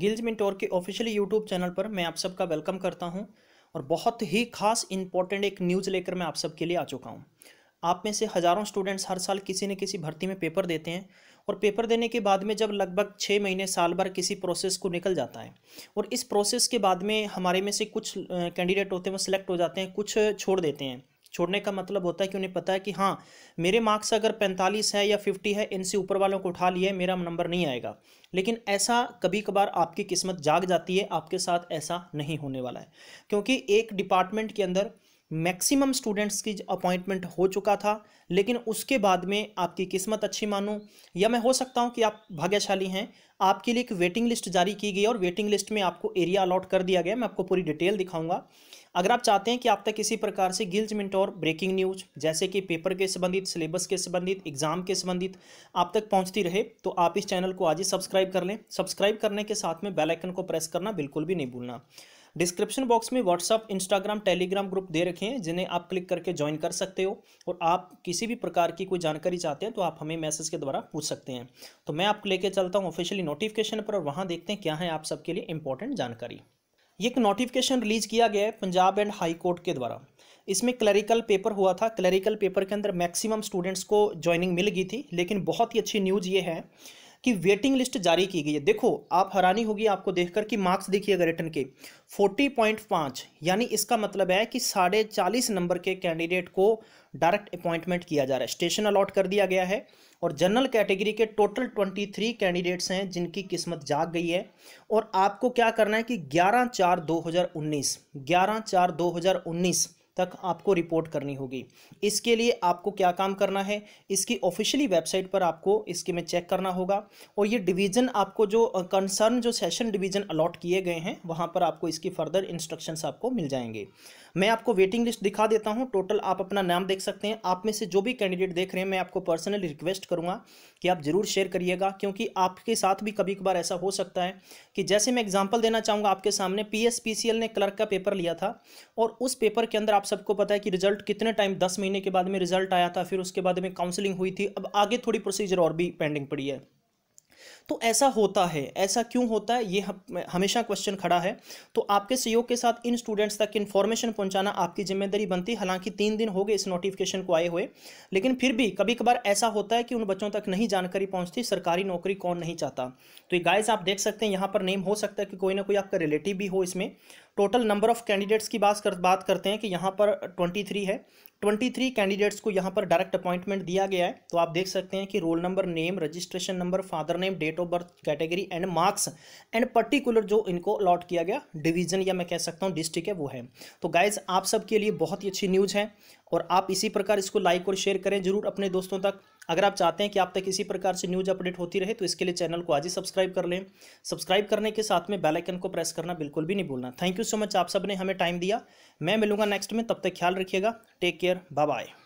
गिल्ज मिंटोर के official YouTube channel पर मैं आप सबका वेलकम करता हूं और बहुत ही खास इंपॉर्टेंट एक न्यूज़ लेकर मैं आप सबके लिए आ चुका हूं आप में से हज़ारों स्टूडेंट्स हर साल किसी न किसी भर्ती में पेपर देते हैं और पेपर देने के बाद में जब लगभग छः महीने साल भर किसी प्रोसेस को निकल जाता है और इस प्रोसेस के बाद में हमारे में से कुछ कैंडिडेट होते हैं वो सिलेक्ट हो जाते हैं कुछ छोड़ देते हैं छोड़ने का मतलब होता है कि उन्हें पता है कि हाँ मेरे मार्क्स अगर पैंतालीस है या फिफ्टी है इनसे ऊपर वालों को उठा लिए मेरा नंबर नहीं आएगा लेकिन ऐसा कभी कभार आपकी किस्मत जाग जाती है आपके साथ ऐसा नहीं होने वाला है क्योंकि एक डिपार्टमेंट के अंदर मैक्सिमम स्टूडेंट्स की अपॉइंटमेंट हो चुका था लेकिन उसके बाद में आपकी किस्मत अच्छी मानूं या मैं हो सकता हूं कि आप भाग्यशाली हैं आपके लिए एक वेटिंग लिस्ट जारी की गई और वेटिंग लिस्ट में आपको एरिया अलॉट कर दिया गया मैं आपको पूरी डिटेल दिखाऊंगा अगर आप चाहते हैं कि आप तक किसी प्रकार से गिल्ज मिनट और ब्रेकिंग न्यूज जैसे कि पेपर के संबंधित सिलेबस के संबंधित एग्जाम के संबंधित आप तक पहुंचती रहे तो आप इस चैनल को आज ही सब्सक्राइब कर लें सब्सक्राइब करने के साथ में बेलाइकन को प्रेस करना बिल्कुल भी नहीं भूलना डिस्क्रिप्शन बॉक्स में व्हाट्सअप इंस्टाग्राम टेलीग्राम ग्रुप दे रखे हैं जिन्हें आप क्लिक करके ज्वाइन कर सकते हो और आप किसी भी प्रकार की कोई जानकारी चाहते हैं तो आप हमें मैसेज के द्वारा पूछ सकते हैं तो मैं आपको लेके चलता हूँ ऑफिशियली नोटिफिकेशन पर और वहाँ देखते हैं क्या है आप सबके लिए इंपॉर्टेंट जानकारी ये एक नोटिफिकेशन रिलीज किया गया है पंजाब एंड हाई कोर्ट के द्वारा इसमें क्लरिकल पेपर हुआ था क्लरिकल पेपर के अंदर मैक्सिमम स्टूडेंट्स को ज्वाइनिंग मिल गई थी लेकिन बहुत ही अच्छी न्यूज़ ये है कि वेटिंग लिस्ट जारी की गई है देखो आप हैरानी होगी आपको देखकर कि मार्क्स देखिएगा रिटर्न के 40.5 यानी इसका मतलब है कि साढ़े चालीस नंबर के कैंडिडेट को डायरेक्ट अपॉइंटमेंट किया जा रहा है स्टेशन अलॉट कर दिया गया है और जनरल कैटेगरी के टोटल 23 कैंडिडेट्स हैं जिनकी किस्मत जाग गई है और आपको क्या करना है कि ग्यारह चार दो हज़ार उन्नीस ग्यारह चार दो हज़ार उन्नीस तक आपको रिपोर्ट करनी होगी इसके लिए आपको क्या काम करना है इसकी ऑफिशियली वेबसाइट पर आपको इसके में चेक करना होगा और ये डिवीज़न आपको जो कंसर्न जो सेशन डिवीज़न अलॉट किए गए हैं वहाँ पर आपको इसकी फर्दर इंस्ट्रक्शंस आपको मिल जाएंगे मैं आपको वेटिंग लिस्ट दिखा देता हूँ टोटल आप अपना नाम देख सकते हैं आप में से जो भी कैंडिडेट देख रहे हैं मैं आपको पर्सनली रिक्वेस्ट करूँगा कि आप ज़रूर शेयर करिएगा क्योंकि आपके साथ भी कभी कभार ऐसा हो सकता है कि जैसे मैं एग्जाम्पल देना चाहूँगा आपके सामने पी ने क्लर्क का पेपर लिया था और उस पेपर के अंदर आप आप सबको पता है कि रिजल्ट कितने टाइम दस महीने के बाद में रिजल्ट आया था फिर उसके बाद में काउंसलिंग हुई थी अब आगे थोड़ी प्रोसीजर और भी पेंडिंग पड़ी है तो ऐसा होता है ऐसा क्यों होता है ये हमेशा क्वेश्चन खड़ा है तो आपके सहयोग के साथ इन स्टूडेंट्स तक इन्फॉर्मेशन पहुंचाना आपकी जिम्मेदारी बनती है हालांकि तीन दिन हो गए इस नोटिफिकेशन को आए हुए लेकिन फिर भी कभी कभार ऐसा होता है कि उन बच्चों तक नहीं जानकारी पहुँचती सरकारी नौकरी कौन नहीं चाहता तो ये गाइज आप देख सकते हैं यहाँ पर नेम हो सकता है कि कोई ना कोई आपका रिलेटिव भी हो इसमें टोटल नंबर ऑफ कैंडिडेट्स की बात कर बात करते हैं कि यहाँ पर ट्वेंटी थ्री है ट्वेंटी थ्री कैंडिडेट्स को यहाँ पर डायरेक्ट अपॉइंटमेंट दिया गया है तो आप देख सकते हैं कि roll number name registration number father name date of birth category and marks and particular जो इनको अलॉट किया गया डिवीजन या मैं कह सकता हूँ डिस्ट्रिक्ट है वो है तो गाइज आप सबके लिए बहुत ही अच्छी न्यूज़ है और आप इसी प्रकार इसको लाइक और शेयर करें जरूर अपने दोस्तों तक अगर आप चाहते हैं कि आप तक इसी प्रकार से न्यूज़ अपडेट होती रहे तो इसके लिए चैनल को आज ही सब्सक्राइब कर लें सब्सक्राइब करने के साथ में बेल आइकन को प्रेस करना बिल्कुल भी नहीं भूलना थैंक यू सो मच आप सब ने हमें टाइम दिया मैं मिलूंगा नेक्स्ट में तब तक ख्याल रखिएगा टेक केयर बाय बाय